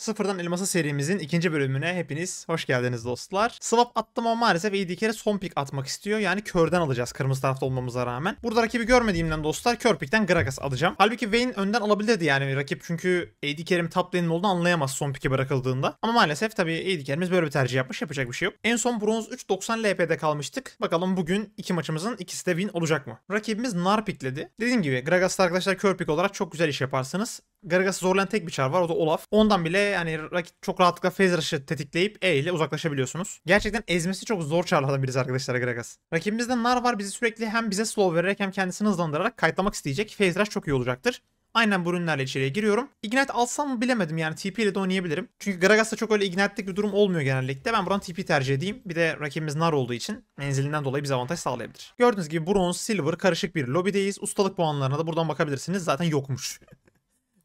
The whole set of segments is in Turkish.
Sıfırdan Elmas'a serimizin ikinci bölümüne hepiniz hoş geldiniz dostlar. Swap attım ama maalesef iyi kere son pik atmak istiyor. Yani körden alacağız kırmızı tarafta olmamıza rağmen. Burada rakibi görmediğimden dostlar kör pikten Gragas alacağım. Halbuki Vayne önden alabilirdi yani rakip çünkü AD Kerim top lane'in olduğunu anlayamaz son pike bırakıldığında. Ama maalesef tabii AD Kerim'iz böyle bir tercih yapmış yapacak bir şey yok. En son bronz 3.90 LP'de kalmıştık. Bakalım bugün iki maçımızın ikisi de win olacak mı? Rakibimiz Nar pikledi. Dediğim gibi Gragas'ta arkadaşlar kör pik olarak çok güzel iş yaparsınız. Gragas'ı zorlayan tek bir çar var o da Olaf. Ondan bile yani rakip çok rahatlıkla phase rush'ı tetikleyip E ile uzaklaşabiliyorsunuz. Gerçekten ezmesi çok zor çarlardan biriz arkadaşlar Garagas. Rakibimizde Nar var bizi sürekli hem bize slow vererek hem kendisini hızlandırarak kayıtlamak isteyecek. Phase rush çok iyi olacaktır. Aynen bu ürünlerle içeriye giriyorum. Ignite alsam mı bilemedim yani TP ile de oynayabilirim. Çünkü Garagas'ta çok öyle Ignite'lik bir durum olmuyor genellikle. Ben buradan TP tercih edeyim. Bir de rakibimiz Nar olduğu için menzilinden dolayı bize avantaj sağlayabilir. Gördüğünüz gibi Bronze, Silver karışık bir lobideyiz. Ustalık puanlarına da buradan bakabilirsiniz. Zaten yokmuş.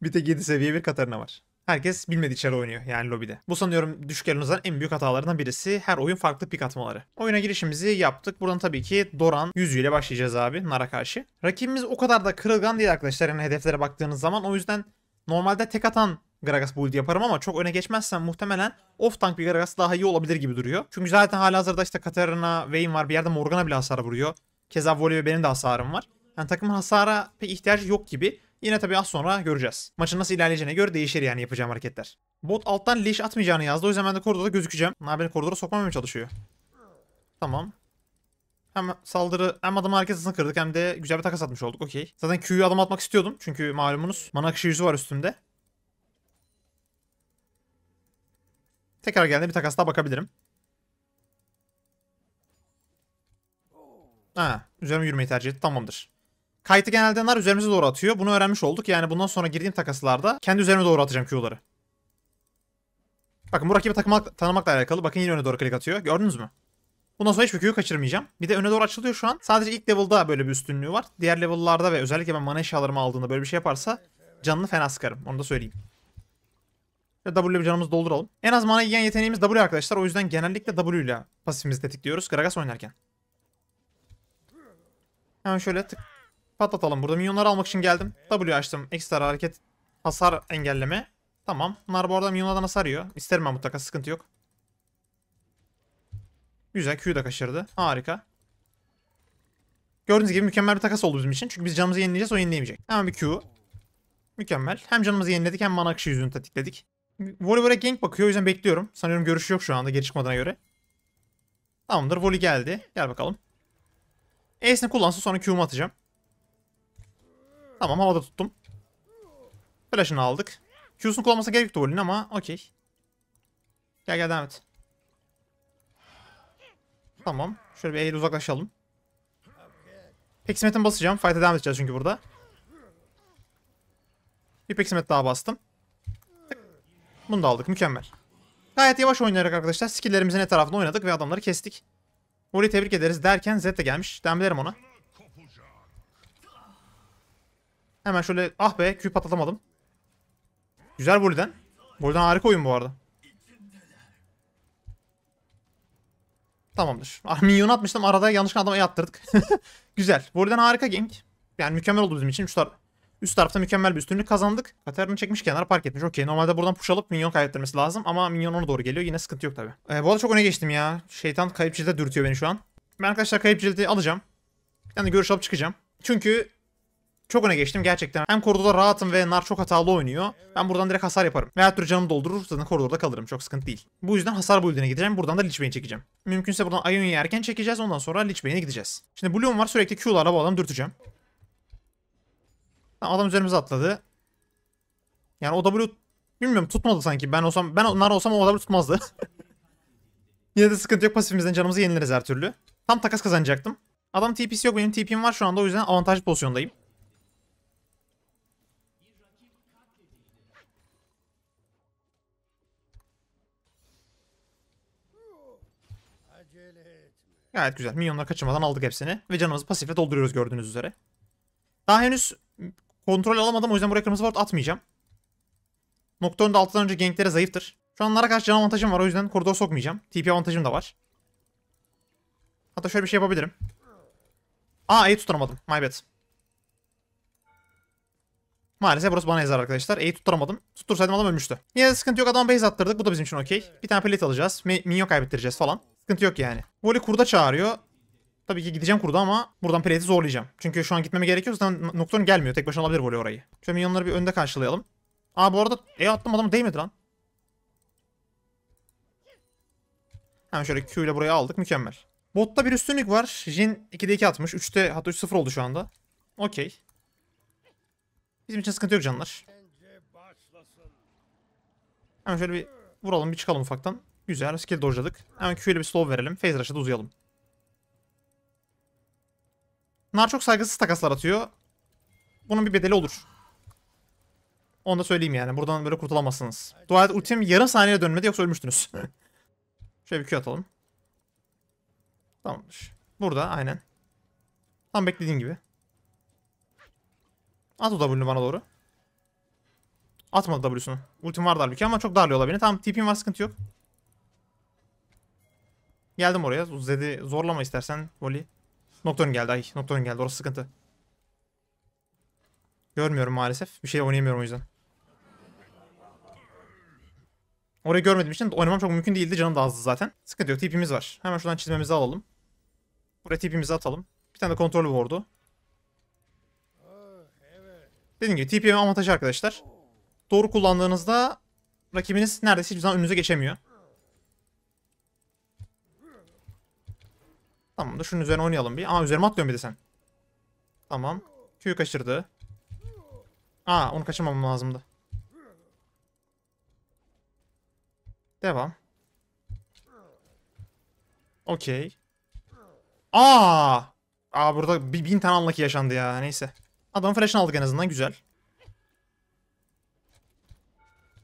bir tek 7 seviye bir Katarina var. Herkes bilmediği içeri oynuyor yani lobide. Bu sanıyorum düşük en büyük hatalarından birisi her oyun farklı pik atmaları. Oyuna girişimizi yaptık. Buradan tabii ki Doran yüzüyle başlayacağız abi Nara karşı. Rakibimiz o kadar da kırılgan değil arkadaşlar yani hedeflere baktığınız zaman. O yüzden normalde tek atan Gragas build yaparım ama çok öne geçmezsem muhtemelen off tank bir Gragas daha iyi olabilir gibi duruyor. Çünkü zaten hala hazırda işte Katarina, Vayne var bir yerde Morgana bile hasar vuruyor. Keza Voli ve benim de hasarım var. Yani takımın hasara pek ihtiyacı yok gibi. Yine tabii az sonra göreceğiz. Maçın nasıl ilerleyeceğine göre değişir yani yapacağım hareketler. Bot alttan leash atmayacağını yazdı. O yüzden ben de koridorda gözükeceğim. Ha beni koridora sokmamaya çalışıyor. Tamam. Hem saldırı hem adam arkasını kırdık hem de güzel bir takas atmış olduk. Okey. Zaten Q'yu adam atmak istiyordum. Çünkü malumunuz mana akışı yüzü var üstümde. Tekrar geldi bir takas daha bakabilirim. Ha, üzerime yürümeyi tercih etti. Tamamdır. Kite'ı genelde onlar üzerimize doğru atıyor. Bunu öğrenmiş olduk. Yani bundan sonra girdiğim takaslarda kendi üzerime doğru atacağım Q'ları. Bakın bu rakibi takımak, tanımakla alakalı. Bakın yine öne doğru klik atıyor. Gördünüz mü? Bundan sonra hiçbir Q'yu kaçırmayacağım. Bir de öne doğru açılıyor şu an. Sadece ilk level'da böyle bir üstünlüğü var. Diğer level'larda ve özellikle ben mana eşyalarımı aldığında böyle bir şey yaparsa canını fena sıkarım. Onu da söyleyeyim. W ile bir canımızı dolduralım. En az mana yiyen yeteneğimiz W arkadaşlar. O yüzden genellikle W ile pasifimizi tetikliyoruz Gragas oynarken. Hemen şöyle tık Patlatalım. Burada minyonları almak için geldim. W açtım. Ekstra hareket hasar engelleme. Tamam. Bunlar bu arada minyonlardan hasar yiyor. İsterim ben mutlaka. Sıkıntı yok. Güzel. Q'yu da kaçırdı. Harika. Gördüğünüz gibi mükemmel bir takas oldu bizim için. Çünkü biz canımızı yenileyeceğiz. O yenileyemeyecek. Hemen bir Q. Mükemmel. Hem canımızı yeniledik hem mana akışı yüzünü tetikledik. Volibear'a gank bakıyor. O yüzden bekliyorum. Sanıyorum görüşü yok şu anda geri çıkmadığına göre. Tamamdır. Voli geldi. Gel bakalım. E'sini kullansın sonra Q'mu atacağım. Tamam havada tuttum. Flash'ını aldık. Q'sunu kullanması gerek yoktu ama okey. Gel gel devam et. Tamam. Şöyle bir eğil uzaklaşalım. Peksimet'in basacağım. Fight'e devam edeceğiz çünkü burada. Bir peksimet daha bastım. Bunu da aldık. Mükemmel. Gayet yavaş oynayarak arkadaşlar skilllerimizin etrafında oynadık ve adamları kestik. Voli tebrik ederiz derken Zed de gelmiş. Demlerim ona. Hemen şöyle ah be küp patlatamadım. Güzel Voli'den. buradan harika oyun bu arada. Tamamdır. Ah minyon atmıştım arada yanlışlıkla adama yattırdık. E Güzel. Voli'den harika gank. Yani mükemmel oldu bizim için. Şu tar üst tarafta mükemmel bir üstünlük kazandık. Katarını çekmiş kenara park etmiş. Okey normalde buradan push alıp minyon kaybettirmesi lazım. Ama minyon ona doğru geliyor. Yine sıkıntı yok tabi. Ee, bu arada çok öne geçtim ya. Şeytan kayıp cilde dürtüyor beni şu an. Ben arkadaşlar kayıp cildi alacağım. Yani görüş alıp çıkacağım. Çünkü çok öne geçtim gerçekten. Hem koridorda rahatım ve Nar çok hatalı oynuyor. Ben buradan direkt hasar yaparım. Ve türlü canımı doldurur zaten koridorda kalırım. Çok sıkıntı değil. Bu yüzden hasar build'ine gideceğim. Buradan da Lich Bane'i çekeceğim. Mümkünse buradan Ion'u yerken çekeceğiz. Ondan sonra Lich Bane'e gideceğiz. Şimdi Bloom var sürekli Q'larla bu adamı dürteceğim. Adam üzerimize atladı. Yani o W bilmiyorum tutmadı sanki. Ben olsam ben Nar olsam o W tutmazdı. Yine de sıkıntı yok pasifimizden canımızı yenileriz her türlü. Tam takas kazanacaktım. Adam TP'si yok benim TP'm var şu anda o yüzden avantajlı pozisyondayım. Gayet güzel. Minyonları kaçırmadan aldık hepsini. Ve canımızı pasifle dolduruyoruz gördüğünüz üzere. Daha henüz kontrol alamadım o yüzden buraya kırmızı ward atmayacağım. Nocturne da altından önce ganklere zayıftır. Şu anlara karşı can avantajım var o yüzden koridor sokmayacağım. TP avantajım da var. Hatta şöyle bir şey yapabilirim. Aa E'yi tutturamadım. My bad. Maalesef burası bana yazar arkadaşlar. E'yi tutturamadım. Tuttursaydım adam ölmüştü. Yine de sıkıntı yok. Adam base attırdık. Bu da bizim için okey. Bir tane pelet alacağız. Minyon kaybettireceğiz falan. Sıkıntı yok yani. Voli kurda çağırıyor. Tabii ki gideceğim kurda ama buradan Plate'i zorlayacağım. Çünkü şu an gitmeme gerekiyor. Zaten Nocturne gelmiyor. Tek başına alabilir Voli orayı. Şöyle minyonları bir önde karşılayalım. Aa bu arada E attım adamı değmedi lan. Hemen şöyle Q ile buraya aldık. Mükemmel. Botta bir üstünlük var. Jin 2'de 2 atmış. 3'te hatta 3-0 oldu şu anda. Okey. Bizim için sıkıntı yok canlar. Hemen şöyle bir vuralım bir çıkalım ufaktan. Güzel. Skill dojladık. Hemen Q'yle bir slow verelim. Phase Rush'a da uzayalım. Nar çok saygısız takaslar atıyor. Bunun bir bedeli olur. Onu da söyleyeyim yani. Buradan böyle kurtulamazsınız. Dua ultim yarım saniyede dönmedi yoksa ölmüştünüz. Şöyle bir Q atalım. Tamamdır. Burada aynen. Tam beklediğim gibi. At o W'nu bana doğru. Atmadı W'sunu. Ultim vardı halbuki ama çok darlıyorlar beni. Tamam TP'm var sıkıntı yok. Geldim oraya. Zed'i zorlama istersen Voli. Nocturne geldi. Ay Nocturne geldi. Orası sıkıntı. Görmüyorum maalesef. Bir şey oynayamıyorum o yüzden. Orayı görmediğim için oynamam çok mümkün değildi. Canım da azdı zaten. Sıkıntı yok. TP'miz var. Hemen şuradan çizmemizi alalım. Buraya TP'mizi atalım. Bir tane de kontrol vardı. Dediğim gibi TP'nin avantajı arkadaşlar. Doğru kullandığınızda rakibiniz neredeyse hiçbir zaman önünüze geçemiyor. Tamam da şunun üzerine oynayalım bir. Aa üzerime atlıyorsun bir de sen. Tamam. Q'yu kaçırdı. Aa onu kaçırmamam lazımdı. Devam. Okey. Aa! Aa burada bir, bin tane unlucky yaşandı ya. Neyse. Adam flash'ını aldık en azından. Güzel.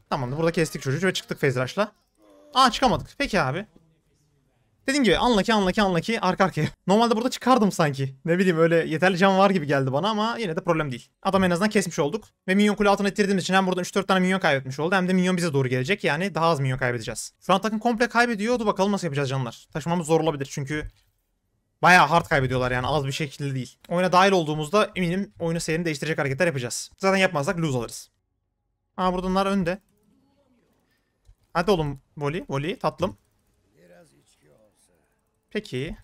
Tamamdır. Burada kestik çocuğu ve çıktık fezraşla. Aa çıkamadık. Peki abi. Dediğim gibi unlucky unlucky unlucky arka arkaya. Normalde burada çıkardım sanki. Ne bileyim öyle yeterli can var gibi geldi bana ama yine de problem değil. Adam en azından kesmiş olduk. Ve minyon kule altına ittirdiğimiz için hem buradan 3-4 tane minyon kaybetmiş oldu hem de minyon bize doğru gelecek. Yani daha az minyon kaybedeceğiz. Şu an takım komple kaybediyordu. Bakalım nasıl yapacağız canlar. Taşımamız zor olabilir çünkü Bayağı hard kaybediyorlar yani az bir şekilde değil. Oyuna dahil olduğumuzda eminim oyunu seyrini değiştirecek hareketler yapacağız. Zaten yapmazsak lose alırız. Aa buradanlar önde. Hadi oğlum voli, voli tatlım. Peki.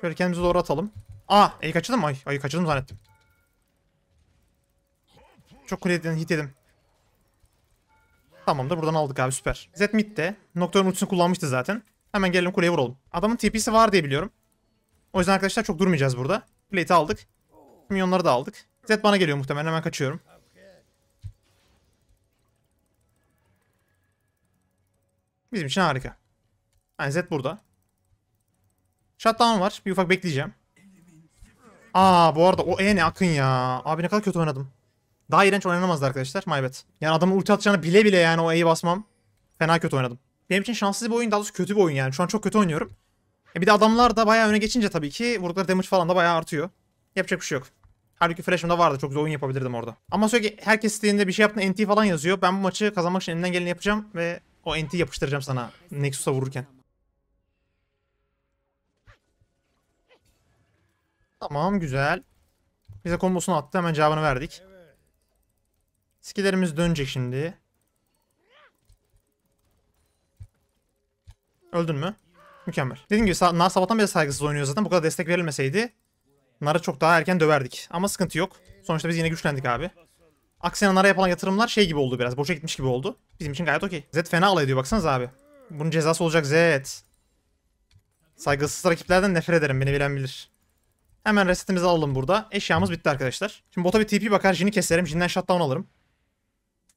Şöyle kendimizi doğru atalım. Aa ayı kaçırdım mı? Ay, ayı kaçırdım zannettim. Çok kuleden hit edim. Tamamdır buradan aldık abi süper. Zed mid de. Nocturne ultisini kullanmıştı zaten. Hemen gelelim kuleye vuralım. Adamın TP'si var diye biliyorum. O yüzden arkadaşlar çok durmayacağız burada. Plate'i aldık. Minyonları da aldık. Zed bana geliyor muhtemelen hemen kaçıyorum. Bizim için harika. Yani Z burada. Shutdown var. Bir ufak bekleyeceğim. Aa bu arada o E ne akın ya. Abi ne kadar kötü oynadım. Daha iğrenç oynanamazdı arkadaşlar. My bad. Yani adamın ulti atacağını bile bile yani o E'yi basmam. Fena kötü oynadım. Benim için şanssız bir oyun. Daha doğrusu kötü bir oyun yani. Şu an çok kötü oynuyorum. E bir de adamlar da bayağı öne geçince tabii ki vurdukları damage falan da bayağı artıyor. Yapacak bir şey yok. Halbuki flash'ım da vardı. Çok güzel oyun yapabilirdim orada. Ama sürekli herkes istediğinde bir şey yaptığında NT falan yazıyor. Ben bu maçı kazanmak için elimden geleni yapacağım ve o NT yapıştıracağım sana Nexus'a vururken. Tamam güzel. Bize kombosunu attı hemen cevabını verdik. Skilerimiz dönecek şimdi. Öldün mü? Mükemmel. Dediğim gibi Nar sabahtan beri saygısız oynuyor zaten. Bu kadar destek verilmeseydi Nar'ı çok daha erken döverdik. Ama sıkıntı yok. Sonuçta biz yine güçlendik abi. Aksine Nar'a yapılan yatırımlar şey gibi oldu biraz. Boşa gitmiş gibi oldu. Bizim için gayet okey. Zed fena alay ediyor baksanız abi. Bunun cezası olacak Zed. Saygısız rakiplerden nefret ederim. Beni bilen bilir. Hemen resetimizi alalım burada. Eşyamız bitti arkadaşlar. Şimdi bota bir TP bakar. Jin'i keserim. Jin'den shutdown alırım.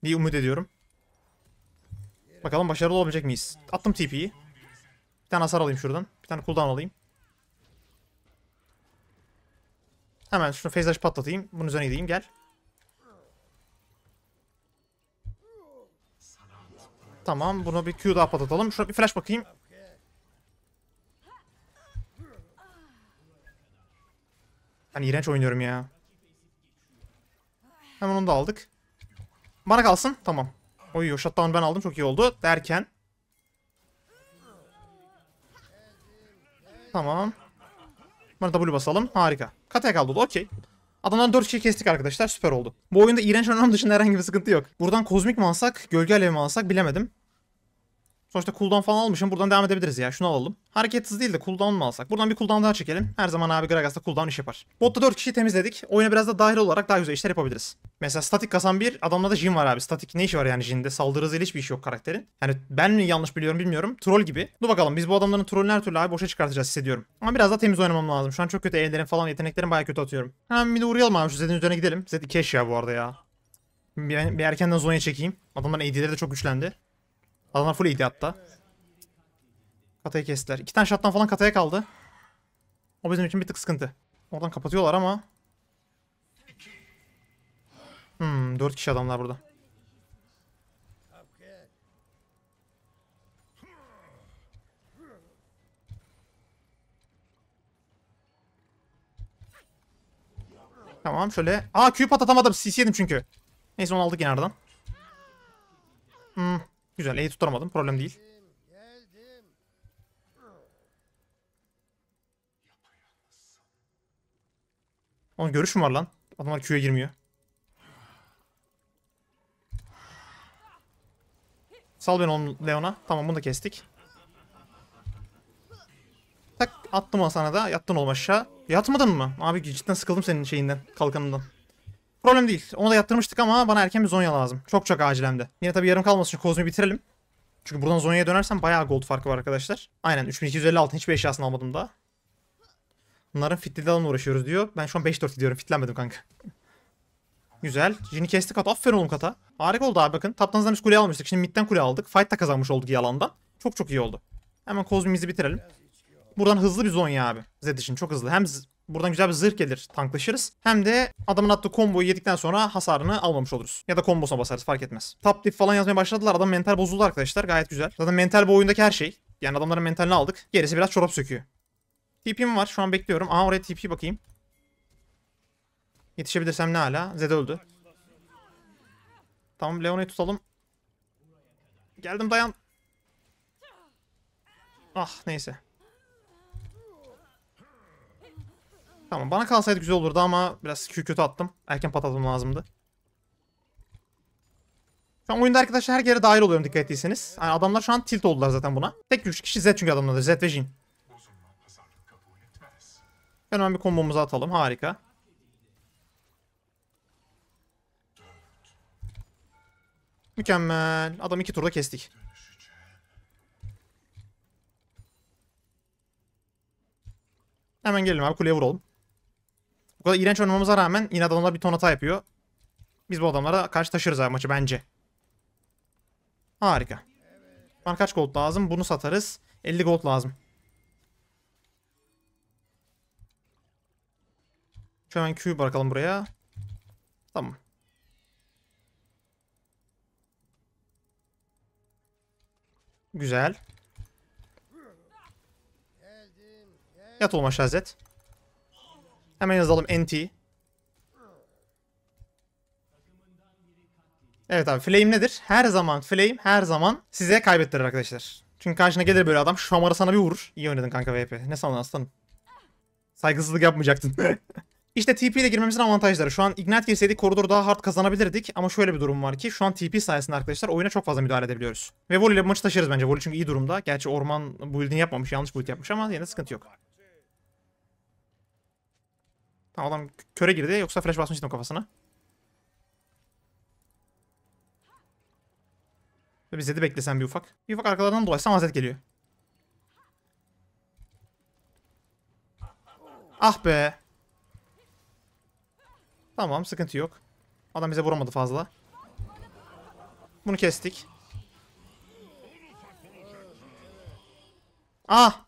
Bir umut ediyorum. Bakalım başarılı olabilecek miyiz? Attım TP'yi. Bir tane hasar alayım şuradan. Bir tane cooldown alayım. Hemen şunu phase dash patlatayım. Bunun üzerine gideyim. Gel. Tamam. Bunu bir Q daha patlatalım. Şuna bir flash bakayım. Ben iğrenç oynuyorum ya. Hemen onu da aldık. Bana kalsın. Tamam. Oy shutdown ben aldım. Çok iyi oldu. Derken. Tamam. Bana W basalım. Harika. Kataya kaldı. Okey. Adamdan 4 kişi kestik arkadaşlar. Süper oldu. Bu oyunda iğrenç oynamam dışında herhangi bir sıkıntı yok. Buradan kozmik mi alsak, gölge alevi mi alsak bilemedim. Sonuçta cooldown falan almışım. Buradan devam edebiliriz ya. Şunu alalım. Hareket hızı değil de cooldown mu alsak? Buradan bir cooldown daha çekelim. Her zaman abi Gragas'ta cooldown iş yapar. Botta 4 kişi temizledik. Oyuna biraz da dahil olarak daha güzel işler yapabiliriz. Mesela statik kasan bir adamla da Jin var abi. Statik ne işi var yani Jin'de? Saldırı hızıyla hiçbir işi yok karakterin. Yani ben mi yanlış biliyorum bilmiyorum. Troll gibi. Dur bakalım biz bu adamların trollünü her türlü abi boşa çıkartacağız hissediyorum. Ama biraz daha temiz oynamam lazım. Şu an çok kötü ellerim falan yeteneklerim bayağı kötü atıyorum. Hemen bir de uğrayalım abi şu Zed'in üzerine gidelim. Zed 2 eşya bu arada ya. Bir, bir erkenden zonya çekeyim. Adamların AD'leri de çok güçlendi. Adamlar full idi hatta. Katayı kestiler. İki tane şattan falan kataya kaldı. O bizim için bir tık sıkıntı. Oradan kapatıyorlar ama. Hmm, dört kişi adamlar burada. Tamam şöyle. Aa Q patatamadım. CC yedim çünkü. Neyse onu aldık yine Hmm, Güzel E'yi tutturamadım problem değil. Onun görüş mü var lan. Adamlar Q'ye girmiyor. Sal ben onu Leon'a. Tamam bunu da kestik. Tak attım Hasan'a da. Yattın oğlum aşağı. Yatmadın mı? Abi cidden sıkıldım senin şeyinden. Kalkanından. Problem değil. Onu da yatırmıştık ama bana erken bir Zonya lazım. Çok çok acilemde. Yine tabii yarım kalmasın için Kozmi'yi bitirelim. Çünkü buradan Zonya'ya dönersem bayağı gold farkı var arkadaşlar. Aynen 3250 altın hiçbir eşyasını almadım daha. Bunların fitlediğinden uğraşıyoruz diyor. Ben şu an 5-4 gidiyorum. Fitlenmedim kanka. Güzel. Jin'i kesti kat. Aferin oğlum kata. Harika oldu abi bakın. Taptanızdan biz kule almıştık. Şimdi midden kule aldık. Fight da kazanmış olduk yalandan. Çok çok iyi oldu. Hemen Kozmi'mizi bitirelim. Buradan hızlı bir Zonya abi. Zed için çok hızlı. Hem Buradan güzel bir zırh gelir tanklaşırız. Hem de adamın attığı komboyu yedikten sonra hasarını almamış oluruz. Ya da kombosuna basarız fark etmez. Top tip falan yazmaya başladılar. Adam mental bozuldu arkadaşlar. Gayet güzel. Zaten mental bu oyundaki her şey. Yani adamların mentalini aldık. Gerisi biraz çorap söküyor. TP'm var. Şu an bekliyorum. Aha oraya TP bakayım. Yetişebilirsem ne hala. Zed öldü. Tamam Leona'yı tutalım. Geldim dayan. Ah neyse. Tamam bana kalsaydı güzel olurdu ama biraz Q kötü attım. Erken patlatmam lazımdı. Şu an oyunda arkadaşlar her yere dahil oluyorum dikkat ettiyseniz. Yani adamlar şu an tilt oldular zaten buna. Tek güç kişi Z çünkü adamlar Z ve Jin. Hemen bir kombomuzu atalım. Harika. Mükemmel. Adam iki turda kestik. Hemen gelelim abi kuleye vuralım. Bu kadar iğrenç oynamamıza rağmen inat adamlar bir ton hata yapıyor. Biz bu adamlara karşı taşırız abi maçı bence. Harika. Bana kaç gold lazım? Bunu satarız. 50 gold lazım. Şu hemen Q bırakalım buraya. Tamam. Güzel. Yat olma şazet. Hemen yazalım NT. Evet abi flame nedir? Her zaman flame her zaman size kaybettirir arkadaşlar. Çünkü karşına gelir böyle adam şu amara sana bir vurur. İyi oynadın kanka VP. Ne sandın aslanım? Saygısızlık yapmayacaktın. İşte TP ile girmemizin avantajları. Şu an Ignite girseydik koridor daha hard kazanabilirdik. Ama şöyle bir durum var ki şu an TP sayesinde arkadaşlar oyuna çok fazla müdahale edebiliyoruz. Ve Voli ile maçı taşırız bence. Voli çünkü iyi durumda. Gerçi orman build'ini yapmamış. Yanlış build yapmış ama yine sıkıntı yok. Tamam adam köre girdi yoksa flash basmıştım kafasına. bize de beklesen bir ufak. Bir ufak arkalardan dolaşsam hazret geliyor. Ah be. Tamam sıkıntı yok. Adam bize vuramadı fazla. Bunu kestik. Ah!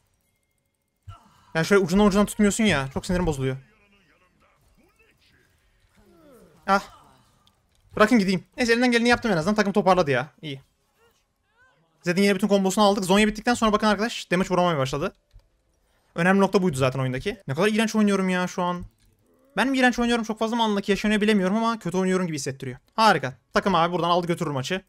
Yani şöyle ucundan ucundan tutmuyorsun ya. Çok sinirim bozuluyor. Ah. Bırakın gideyim. Neyse elinden geleni yaptım en azından. Takım toparladı ya. İyi. Zed'in yine bütün kombosunu aldık. Zonya bittikten sonra bakın arkadaş damage vuramaya başladı. Önemli nokta buydu zaten oyundaki. Ne kadar iğrenç oynuyorum ya şu an. Ben mi iğrenç oynuyorum çok fazla mı anlaki yaşanıyor bilemiyorum ama kötü oynuyorum gibi hissettiriyor. Harika. Takım abi buradan aldı götürür maçı.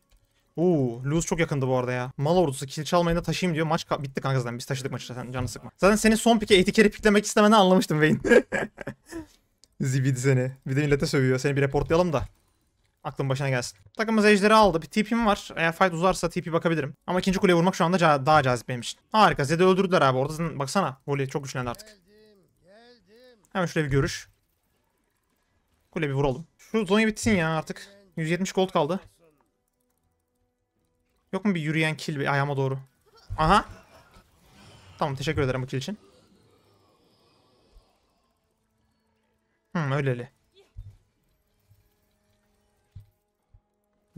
Uuu lose çok yakındı bu arada ya. Mal ordusu kill çalmayın da taşıyayım diyor. Maç ka bitti kanka zaten biz taşıdık maçı zaten canı sıkma. Zaten seni son pike etikeri piklemek istemeden anlamıştım Vayne. Zibidi seni. Bir de millete sövüyor. Seni bir reportlayalım da. Aklın başına gelsin. Takımımız ejderi aldı. Bir TP'm var. Eğer fight uzarsa TP bakabilirim. Ama ikinci kuleye vurmak şu anda ca daha cazip benim için. Harika. Zed'i öldürdüler abi. Orada baksana. Voli çok güçlendi artık. Hemen şuraya bir görüş. Kule bir vuralım. Şu zonya bitsin ya artık. 170 gold kaldı. Yok mu bir yürüyen kill bir ayağıma doğru? Aha. Tamam teşekkür ederim bu kill için. Hı öyleli.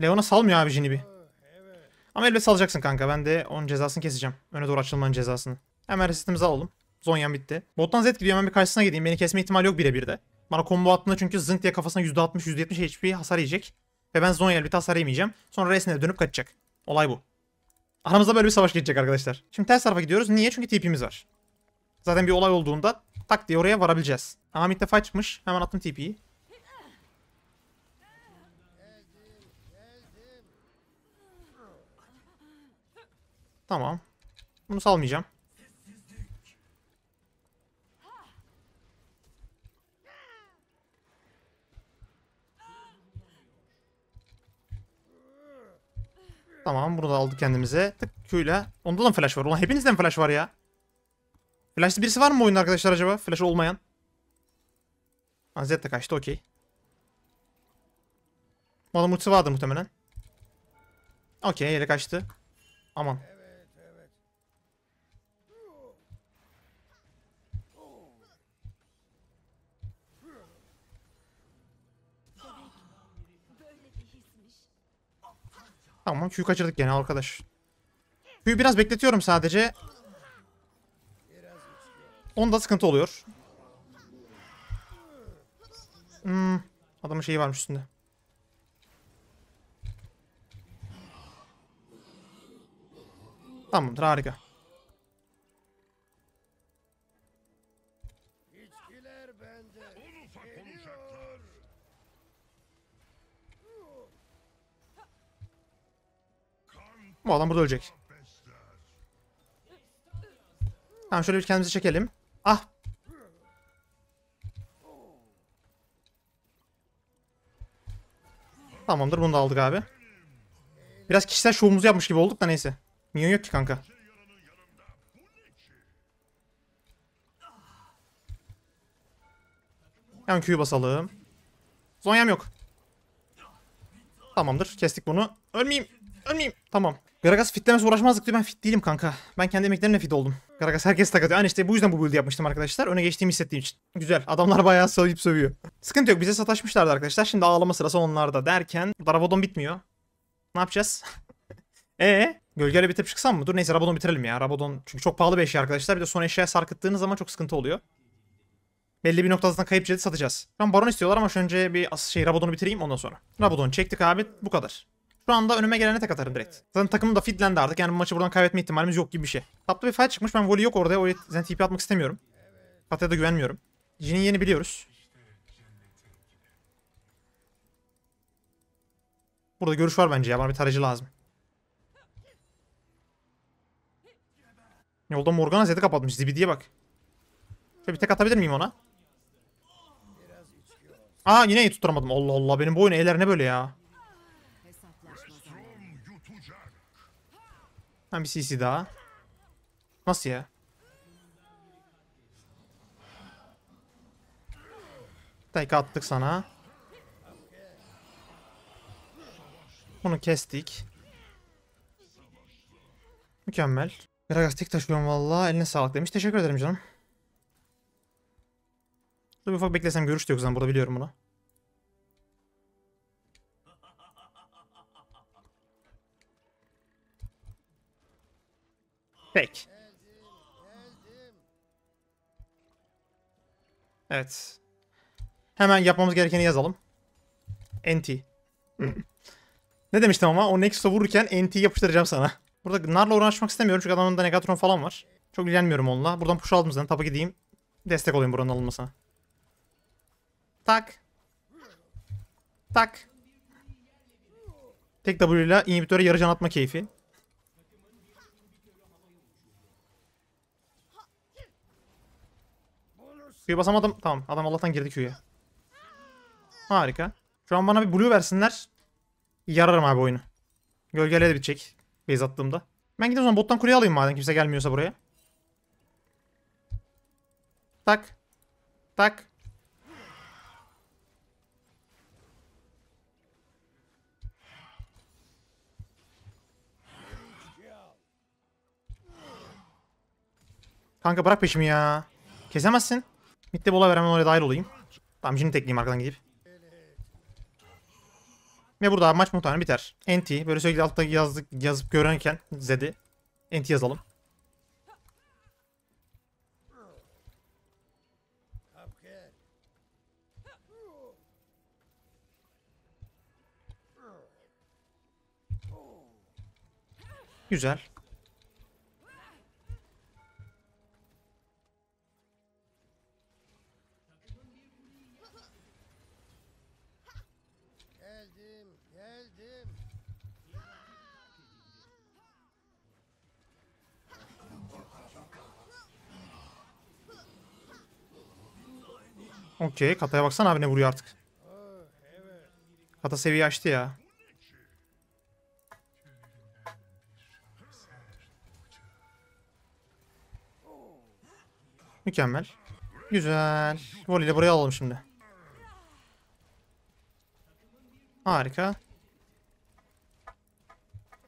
Leon'a salmıyor abi Jinibi. Ama elbet salacaksın kanka. Ben de onun cezasını keseceğim. Öne doğru açılmanın cezasını. Hemen resetimizi alalım. Zonyan bitti. Bottan Zed gidiyor. Hemen bir karşısına gideyim. Beni kesme ihtimali yok birebir de. Bana combo attığında çünkü zınk diye kafasına %60 %70 HP hasar yiyecek. Ve ben Zonya bir hasar yemeyeceğim. Sonra resine dönüp kaçacak. Olay bu. Aramızda böyle bir savaş geçecek arkadaşlar. Şimdi ters tarafa gidiyoruz. Niye? Çünkü TP'miz var. Zaten bir olay olduğunda tak diye oraya varabileceğiz. Ahmet defa çıkmış. Hemen attım TP'yi. Tamam. Bunu salmayacağım. Tamam bunu da aldık kendimize. Tık Q'yla. Onda da mı flash var? Ulan hepinizden flash var ya. Flash birisi var mı oyunda arkadaşlar acaba? Flash olmayan. Ha, Z de kaçtı okey. Malum ultisi vardı muhtemelen. Okey yere kaçtı. Aman. Evet, evet. Tamam Q'yu kaçırdık gene arkadaş. Q'yu biraz bekletiyorum sadece. Onda sıkıntı oluyor. Hmm, adamın şeyi varmış üstünde. Tamamdır harika. Bu adam burada ölecek. Tamam şöyle bir kendimizi çekelim. Ah. Tamamdır bunu da aldık abi. Biraz kişisel şovumuzu yapmış gibi olduk da neyse. Minyon yok ki kanka. Yan Q'yu basalım. Zonyam yok. Tamamdır. Kestik bunu. Ölmeyeyim. Ölmeyeyim. Tamam. Garagas fitlemesi uğraşmazdık diye ben fit değilim kanka. Ben kendi emeklerimle fit oldum. Garagas herkes takatıyor. Yani işte bu yüzden bu build yapmıştım arkadaşlar. Öne geçtiğimi hissettiğim için. Güzel. Adamlar bayağı söyleyip sövüyor. Sıkıntı yok. Bize sataşmışlardı arkadaşlar. Şimdi ağlama sırası onlarda derken. Rabadon bitmiyor. Ne yapacağız? Eee? Gölgeyle bitip çıksam mı? Dur neyse Rabadon bitirelim ya. Rabadon çünkü çok pahalı bir eşya arkadaşlar. Bir de son eşyaya sarkıttığınız zaman çok sıkıntı oluyor. Belli bir noktadan kayıp jeti satacağız. Ben baron istiyorlar ama şu önce bir şey Rabadon'u bitireyim ondan sonra. Rabadon çektik abi bu kadar. Şu anda önüme gelene tek atarım direkt. Zaten takımım da fitlendi artık. Yani bu maçı buradan kaybetme ihtimalimiz yok gibi bir şey. Taplı bir fight çıkmış. Ben volley yok orada. o yüzden TP atmak istemiyorum. Fatih'e da güvenmiyorum. Jin'in yeni biliyoruz. Burada görüş var bence ya. Bana bir tarayıcı lazım. Yolda Morgana Zed'i kapatmış. Zibi diye bak. Şöyle bir tek atabilir miyim ona? Aa yine iyi tutturamadım. Allah Allah. Benim bu oyun eller ne böyle ya. Tam bir CC daha. Nasıl ya? Tek attık sana. Bunu kestik. Mükemmel. Gragas tek taşıyorum valla. Eline sağlık demiş. Teşekkür ederim canım. Dur bir ufak beklesem görüş de yok zaten. Burada biliyorum bunu. Pek. Evet. Hemen yapmamız gerekeni yazalım. NT. ne demiştim ama o Nexus'a vururken NT yapıştıracağım sana. Burada Nar'la uğraşmak istemiyorum çünkü adamın da Negatron falan var. Çok ilgilenmiyorum onunla. Buradan push aldım zaten. Tabi gideyim. Destek olayım buranın alınmasına. Tak. Tak. Tek W ile inhibitöre yarı can atma keyfi. Q'ya basamadım. Tamam adam Allah'tan girdi Q'ya. Harika. Şu an bana bir blue versinler. Yararım abi oyunu. Gölgeyle de bitecek. Base attığımda. Ben gideyim o zaman bottan kurye alayım madem kimse gelmiyorsa buraya. Tak. Tak. Kanka bırak peşimi ya. Kesemezsin. Midde bola ver hemen oraya dahil olayım. Tamam şimdi tekleyeyim arkadan gidip. Ve burada maç muhtemelen biter. Enti böyle sürekli altta yazdık, yazıp görünken Zed'i. Enti yazalım. Güzel. Okey. Kataya baksana abi ne vuruyor artık. Kata seviye açtı ya. Mükemmel. Güzel. Volley ile burayı alalım şimdi. Harika.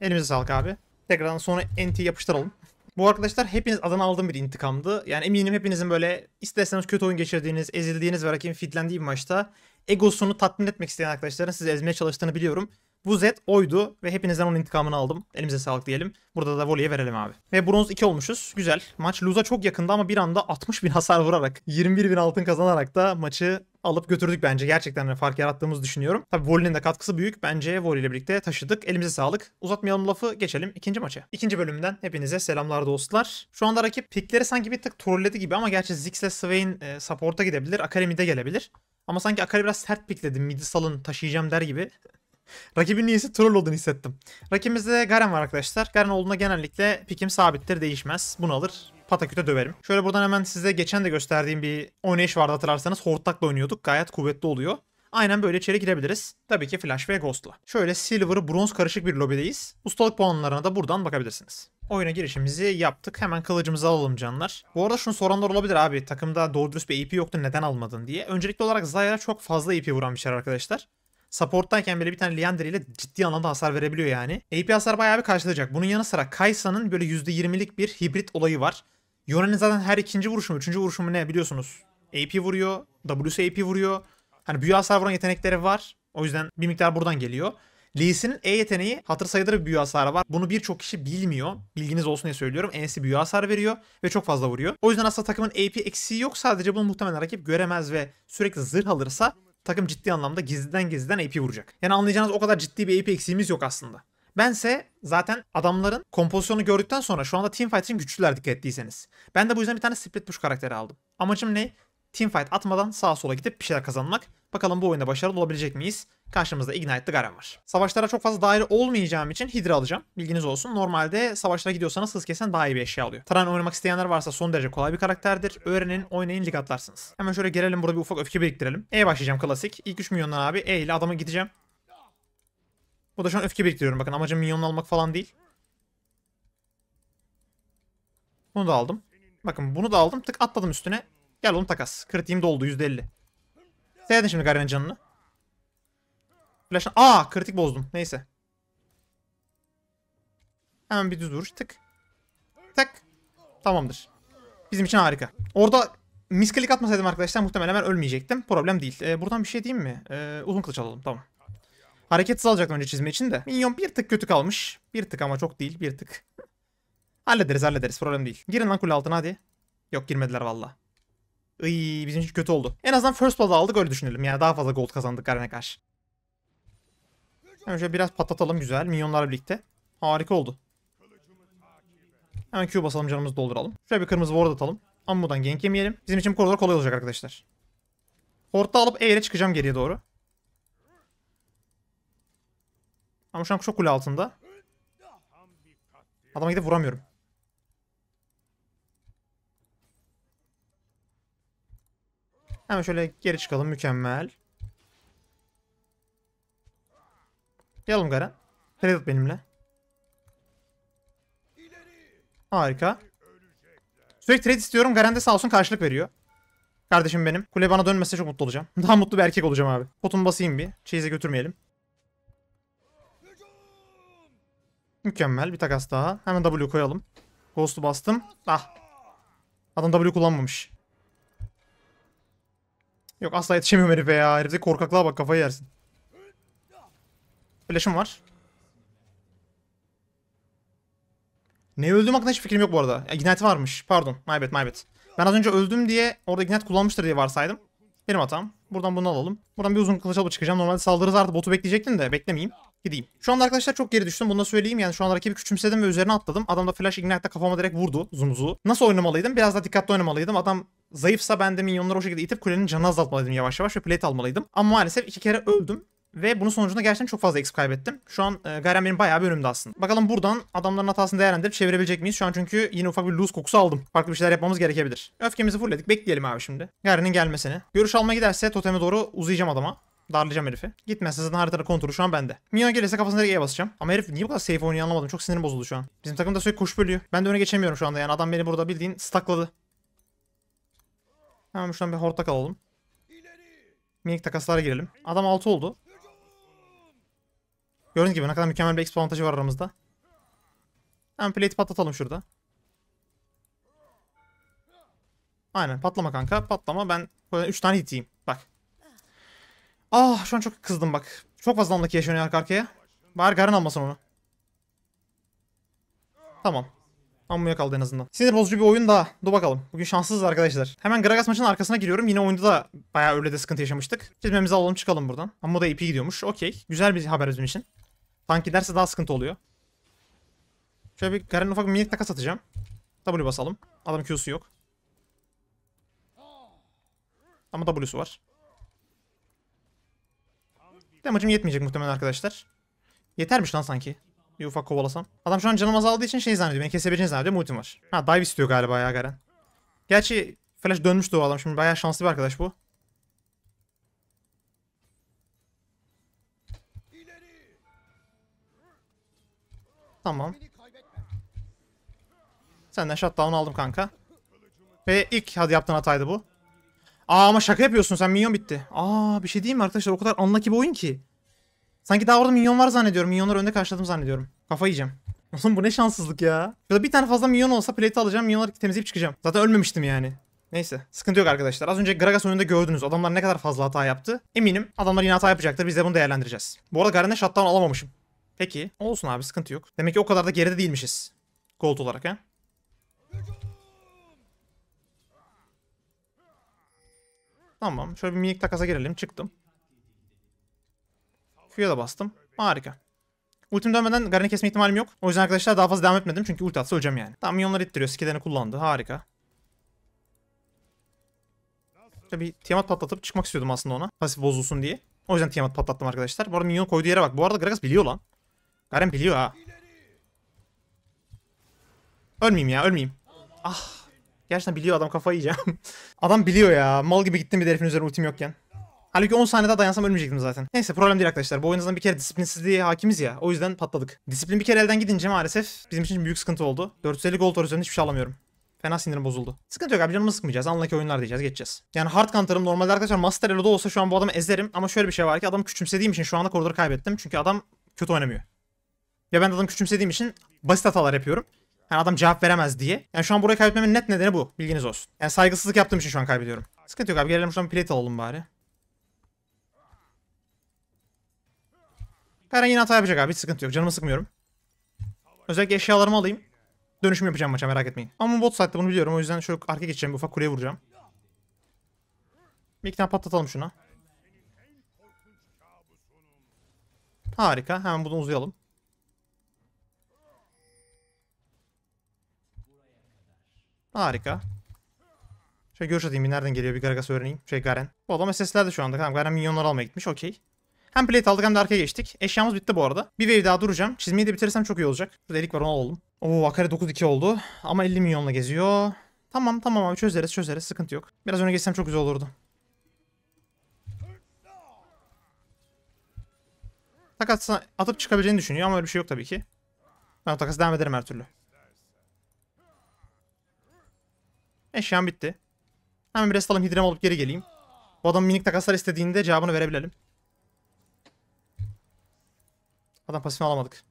Elimize sağlık abi. Tekrardan sonra enti yapıştıralım. Bu arkadaşlar hepiniz adına aldığım bir intikamdı. Yani eminim hepinizin böyle isterseniz kötü oyun geçirdiğiniz, ezildiğiniz ve rakibin fitlendiği bir maçta egosunu tatmin etmek isteyen arkadaşların sizi ezmeye çalıştığını biliyorum. Bu Z oydu ve hepinizden onun intikamını aldım. Elimize sağlık diyelim. Burada da voleye verelim abi. Ve bronz 2 olmuşuz. Güzel. Maç Luz'a çok yakında ama bir anda 60 bin hasar vurarak 21 bin altın kazanarak da maçı alıp götürdük bence. Gerçekten fark yarattığımızı düşünüyorum. Tabii Voli'nin de katkısı büyük. Bence Voli ile birlikte taşıdık. Elimize sağlık. Uzatmayalım lafı geçelim ikinci maça. İkinci bölümden hepinize selamlar dostlar. Şu anda rakip pikleri sanki bir tık trolledi gibi ama gerçi Ziggs ile Swain e, support'a gidebilir. Akademi'de gelebilir. Ama sanki Akari biraz sert pikledi. Midi salın taşıyacağım der gibi. Rakibin niyesi troll olduğunu hissettim. Rakibimizde Garen var arkadaşlar. Garen olduğunda genellikle pikim sabittir değişmez. Bunu alır pataküte döverim. Şöyle buradan hemen size geçen de gösterdiğim bir oynayış vardı hatırlarsanız. Hortlak'la oynuyorduk. Gayet kuvvetli oluyor. Aynen böyle içeri girebiliriz. Tabii ki Flash ve Ghost'la. Şöyle Silver bronz karışık bir lobideyiz. Ustalık puanlarına da buradan bakabilirsiniz. Oyuna girişimizi yaptık. Hemen kılıcımızı alalım canlar. Bu arada şunu soranlar olabilir abi. Takımda doğru bir AP yoktu neden almadın diye. Öncelikli olarak Zyra çok fazla AP vuran bir şey arkadaşlar supporttayken bile bir tane Leander ile ciddi anlamda hasar verebiliyor yani. AP hasar bayağı bir karşılayacak. Bunun yanı sıra Kaysa'nın böyle %20'lik bir hibrit olayı var. Yoran'ın zaten her ikinci vuruşumu, üçüncü vuruşumu ne biliyorsunuz. AP vuruyor, W'su AP vuruyor. Hani büyü hasar vuran yetenekleri var. O yüzden bir miktar buradan geliyor. Lee'sinin E yeteneği hatır sayılır büyü hasarı var. Bunu birçok kişi bilmiyor. Bilginiz olsun diye söylüyorum. E'si büyü hasar veriyor ve çok fazla vuruyor. O yüzden aslında takımın AP eksiği yok. Sadece bunu muhtemelen rakip göremez ve sürekli zırh alırsa takım ciddi anlamda gizliden gizliden AP vuracak. Yani anlayacağınız o kadar ciddi bir AP eksiğimiz yok aslında. Bense zaten adamların kompozisyonu gördükten sonra şu anda teamfight için güçlüler dikkat ettiyseniz. Ben de bu yüzden bir tane split push karakteri aldım. Amacım ne? Teamfight atmadan sağa sola gidip bir şeyler kazanmak. Bakalım bu oyunda başarılı olabilecek miyiz? Karşımızda Ignite'lı Garen var. Savaşlara çok fazla daire olmayacağım için Hydra alacağım. Bilginiz olsun. Normalde savaşlara gidiyorsanız hız kesen daha iyi bir eşya alıyor. Tran oynamak isteyenler varsa son derece kolay bir karakterdir. Öğrenin, oynayın, lig atlarsınız. Hemen şöyle gelelim burada bir ufak öfke biriktirelim. E başlayacağım klasik. İlk 3 milyondan abi E ile adama gideceğim. Bu da şu an öfke biriktiriyorum. Bakın amacım minyonunu almak falan değil. Bunu da aldım. Bakın bunu da aldım. Tık atladım üstüne. Gel oğlum takas. Kritiğim doldu %50. Seyredin şimdi Garen'in canını. Flash... Aa kritik bozdum. Neyse. Hemen bir düz vuruş. Tık. Tık. Tamamdır. Bizim için harika. Orada misklik atmasaydım arkadaşlar muhtemelen ben ölmeyecektim. Problem değil. Ee, buradan bir şey diyeyim mi? Ee, uzun kılıç alalım. Tamam. Hareketsiz alacaktım önce çizme için de. Minyon bir tık kötü kalmış. Bir tık ama çok değil. Bir tık. hallederiz hallederiz. Problem değil. Girin lan kule altına hadi. Yok girmediler valla. Iy, bizim için kötü oldu. En azından first blood aldık öyle düşünelim. Yani daha fazla gold kazandık Garen'e karşı. Hemen şöyle biraz patlatalım güzel. Minyonlarla birlikte. Harika oldu. Hemen Q basalım canımızı dolduralım. Şöyle bir kırmızı ward atalım. Ammu'dan gank yemeyelim. Bizim için koridor kolay olacak arkadaşlar. Hort'ta alıp E'yle çıkacağım geriye doğru. Ama şu an çok kule altında. Adama gidip vuramıyorum. Hemen şöyle geri çıkalım. Mükemmel. Gel oğlum Garen. Trade at benimle. Harika. Sürekli trade istiyorum. Garen de sağ olsun karşılık veriyor. Kardeşim benim. Kule bana dönmese çok mutlu olacağım. Daha mutlu bir erkek olacağım abi. Potumu basayım bir. Chase'e götürmeyelim. Mükemmel. Bir takas daha. Hemen W koyalım. Ghost'u bastım. Ah. Adam W kullanmamış. Yok asla yetişemiyorum herife ya. Herifteki korkaklığa bak kafayı yersin. Flash'ım var. Ne öldüğüm hakkında hiç fikrim yok bu arada. E, Ignite varmış. Pardon. My bad, my bad. Ben az önce öldüm diye orada Ignite kullanmıştır diye varsaydım. Benim hatam. Buradan bunu alalım. Buradan bir uzun kılıç alıp çıkacağım. Normalde saldırı artık botu bekleyecektim de beklemeyeyim. Gideyim. Şu anda arkadaşlar çok geri düştüm. Bunu da söyleyeyim. Yani şu an rakibi küçümsedim ve üzerine atladım. Adam da flash ignite'da kafama direkt vurdu. Zumzu. Nasıl oynamalıydım? Biraz daha dikkatli oynamalıydım. Adam zayıfsa ben de minyonları o şekilde itip kulenin canını azaltmalıydım yavaş yavaş ve plate almalıydım. Ama maalesef iki kere öldüm. Ve bunun sonucunda gerçekten çok fazla exp kaybettim. Şu an e, Garen benim bayağı bir önümde aslında. Bakalım buradan adamların hatasını değerlendirip çevirebilecek miyiz? Şu an çünkü yine ufak bir lose kokusu aldım. Farklı bir şeyler yapmamız gerekebilir. Öfkemizi fullledik. Bekleyelim abi şimdi. Garen'in gelmesini. Görüş alma giderse toteme doğru uzayacağım adama. Darlayacağım herifi. Gitmezse zaten haritada kontrolü şu an bende. Minyon gelirse kafasına E'ye basacağım. Ama herif niye bu kadar safe oynuyor anlamadım. Çok sinirim bozuldu şu an. Bizim takım da sürekli koşu bölüyor. Ben de öne geçemiyorum şu anda yani. Adam beni burada bildiğin stakladı. Hemen şuradan bir hortak alalım. Minik takaslara girelim. Adam 6 oldu. Gördüğünüz gibi ne kadar mükemmel bir expo avantajı var aramızda. Hemen plate'i patlatalım şurada. Aynen patlama kanka patlama ben 3 tane hit bak. Ah şu an çok kızdım bak. Çok fazla anlaki yaşanıyor arka arkaya. Bari Garen almasın onu. Tamam. Ammuya kaldı en azından. Sinir bozucu bir oyun daha. Dur bakalım. Bugün şanssızız arkadaşlar. Hemen Gragas maçının arkasına giriyorum. Yine oyunda da bayağı öyle de sıkıntı yaşamıştık. Çizmemizi alalım çıkalım buradan. Ammu da AP gidiyormuş. Okey. Güzel bir haber bizim için. Tank giderse daha sıkıntı oluyor. Şöyle bir Garen'e ufak bir minik takas atacağım. W basalım. Adam Q'su yok. Ama W'su var. Damage'im yetmeyecek muhtemelen arkadaşlar. Yetermiş lan sanki. Bir ufak kovalasam. Adam şu an canım azaldığı için şey zannediyor. Beni kesebileceğini zannediyor. Multim var. Ha dive istiyor galiba ya Garen. Gerçi flash dönmüş o adam. Şimdi bayağı şanslı bir arkadaş bu. Tamam. Senden shutdown aldım kanka. Ve ilk hadi yaptığın hataydı bu. Aa ama şaka yapıyorsun sen minyon bitti. Aa bir şey diyeyim mi arkadaşlar o kadar unlucky bir oyun ki. Sanki daha orada minyon var zannediyorum. Minyonları önde karşıladım zannediyorum. Kafa yiyeceğim. Oğlum bu ne şanssızlık ya. Şurada bir tane fazla minyon olsa plate alacağım. Minyonları temizleyip çıkacağım. Zaten ölmemiştim yani. Neyse. Sıkıntı yok arkadaşlar. Az önce Gragas oyununda gördünüz. Adamlar ne kadar fazla hata yaptı. Eminim adamlar yine hata yapacaktır. Biz de bunu değerlendireceğiz. Bu arada Garen'de shutdown alamamışım. Peki. Olsun abi sıkıntı yok. Demek ki o kadar da geride değilmişiz. Gold olarak ha. Tamam. Şöyle bir minik takasa girelim. Çıktım. Q'ya da bastım. Harika. Ultim dönmeden Garen'i kesme ihtimalim yok. O yüzden arkadaşlar daha fazla devam etmedim. Çünkü ulti atsa öleceğim yani. Tamam minyonları ittiriyor. Skillerini kullandı. Harika. İşte bir Tiamat patlatıp çıkmak istiyordum aslında ona. Pasif bozulsun diye. O yüzden Tiamat patlattım arkadaşlar. Bu arada minyon koyduğu yere bak. Bu arada Gragas biliyor lan. Garen biliyor ha. Ölmeyeyim ya ölmeyeyim. Ah. Gerçekten biliyor adam kafayı yiyeceğim. adam biliyor ya. Mal gibi gittim bir de üzerine ultim yokken. Halbuki 10 saniye daha dayansam ölmeyecektim zaten. Neyse problem değil arkadaşlar. Bu oyundan bir kere disiplinsizliğe hakimiz ya. O yüzden patladık. Disiplin bir kere elden gidince maalesef bizim için büyük sıkıntı oldu. 450 gold üzerinden hiçbir şey alamıyorum. Fena sinirim bozuldu. Sıkıntı yok abi canımı sıkmayacağız. Anlaki oyunlar diyeceğiz geçeceğiz. Yani hard counter'ım normalde arkadaşlar master elo'da olsa şu an bu adamı ezerim. Ama şöyle bir şey var ki adamı küçümsediğim için şu anda koridoru kaybettim. Çünkü adam kötü oynamıyor. Ya ben adam küçümsediğim için basit hatalar yapıyorum. Yani adam cevap veremez diye. Yani şu an burayı kaybetmemin net nedeni bu. Bilginiz olsun. Yani saygısızlık yaptığım için şu an kaybediyorum. Sıkıntı yok abi. Gelelim şuradan plate alalım bari. Karen yine hata yapacak abi. Hiç sıkıntı yok. Canımı sıkmıyorum. Özellikle eşyalarımı alayım. Dönüşüm yapacağım maça merak etmeyin. Ama bot saatte bunu biliyorum. O yüzden şöyle arka geçeceğim. Bir ufak kuleye vuracağım. Bir iki tane patlatalım şuna. Harika. Hemen bunu uzayalım. Harika. Şöyle görüş atayım bir nereden geliyor bir Gragas öğreneyim. Şey Garen. Bu adam SS'lerde şu anda. Tamam Garen minyonları almaya gitmiş okey. Hem plate aldık hem de arkaya geçtik. Eşyamız bitti bu arada. Bir wave daha duracağım. Çizmeyi de bitirirsem çok iyi olacak. Burada elik var onu alalım. Oo Akare 9-2 oldu. Ama 50 milyonla geziyor. Tamam tamam abi çözeriz çözeriz sıkıntı yok. Biraz öne geçsem çok güzel olurdu. Takas atıp çıkabileceğini düşünüyor ama öyle bir şey yok tabii ki. Ben takas devam ederim her türlü. Eşyam bitti. Hemen bir rest alayım hidrem olup geri geleyim. Bu adam minik takaslar istediğinde cevabını verebilelim. Adam pasifini alamadık.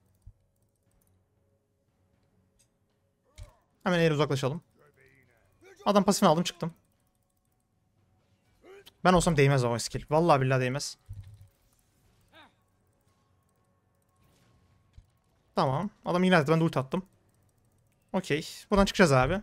Hemen eğer uzaklaşalım. Adam pasifini aldım çıktım. Ben olsam değmez o skill. Vallahi billahi değmez. Tamam. Adam yine ben de ult attım. Okey. Buradan çıkacağız abi.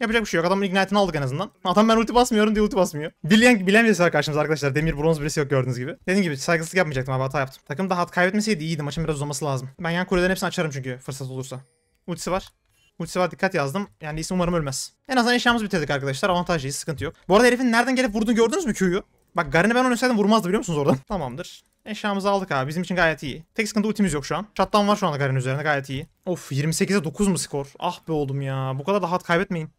Yapacak bir şey yok. Adamın ignite'ini aldık en azından. Adam ben ulti basmıyorum diye ulti basmıyor. Bileyen bilen birisi var karşımızda arkadaşlar. Demir bronz birisi yok gördüğünüz gibi. Dediğim gibi saygısızlık yapmayacaktım abi hata yaptım. Takım daha hat kaybetmeseydi iyiydi. Maçın biraz uzaması lazım. Ben yan kulelerin hepsini açarım çünkü fırsat olursa. Ultisi var. Ultisi var dikkat yazdım. Yani isim umarım ölmez. En azından eşyamızı bitirdik arkadaşlar. Avantajlıyız sıkıntı yok. Bu arada herifin nereden gelip vurduğunu gördünüz mü Q'yu? Bak Garen'i ben onu oynasaydım vurmazdı biliyor musunuz oradan? Tamamdır. Eşyamızı aldık abi. Bizim için gayet iyi. Tek sıkıntı ultimiz yok şu an. Shutdown var şu anda Garen üzerinde gayet iyi. Of 28'e 9 mu skor? Ah be oldum ya. Bu kadar da hat kaybetmeyin.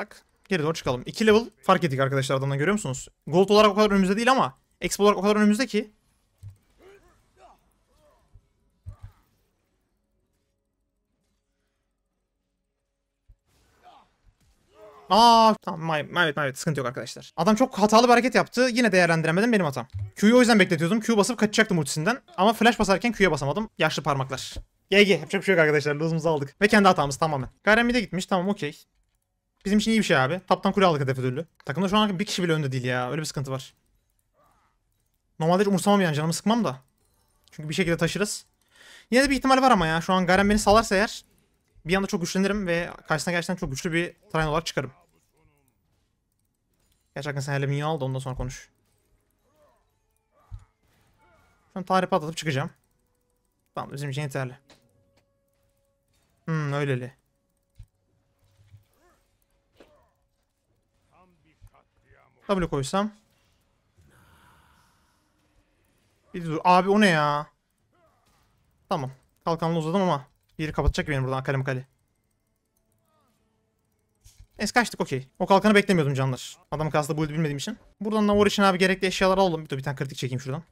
Bak geri doğru çıkalım. 2 level fark ettik arkadaşlar adamdan görüyor musunuz? Gold olarak o kadar önümüzde değil ama expo olarak o kadar önümüzde ki. Aa tamam evet evet sıkıntı yok arkadaşlar. Adam çok hatalı bir hareket yaptı. Yine değerlendiremedim benim hatam. Q'yu o yüzden bekletiyordum. Q basıp kaçacaktım ultisinden. Ama flash basarken Q'ya basamadım. Yaşlı parmaklar. GG yapacak bir şey yok arkadaşlar. Losumuzu aldık. Ve kendi hatamız tamamen. Garemi de gitmiş tamam okey. Bizim için iyi bir şey abi. Taptan kule aldık hedef ödüllü. Takımda şu an bir kişi bile önde değil ya. Öyle bir sıkıntı var. Normalde hiç umursamam yani canımı sıkmam da. Çünkü bir şekilde taşırız. Yine de bir ihtimal var ama ya. Şu an Garen beni salarsa eğer bir anda çok güçlenirim ve karşısına gerçekten çok güçlü bir train olarak çıkarım. Gerçekten sen hele minyon aldı. ondan sonra konuş. Şu an tarih patlatıp çıkacağım. Tamam bizim için yeterli. Hmm öyleli. W koysam. Bir dur. Abi o ne ya? Tamam. Kalkanla uzadım ama biri kapatacak benim buradan kalem kale. Es kaçtık okey. O kalkanı beklemiyordum canlar. Adam kaslı build bilmediğim için. Buradan da için abi gerekli eşyalar alalım. Bir, dur, bir tane kritik çekeyim şuradan.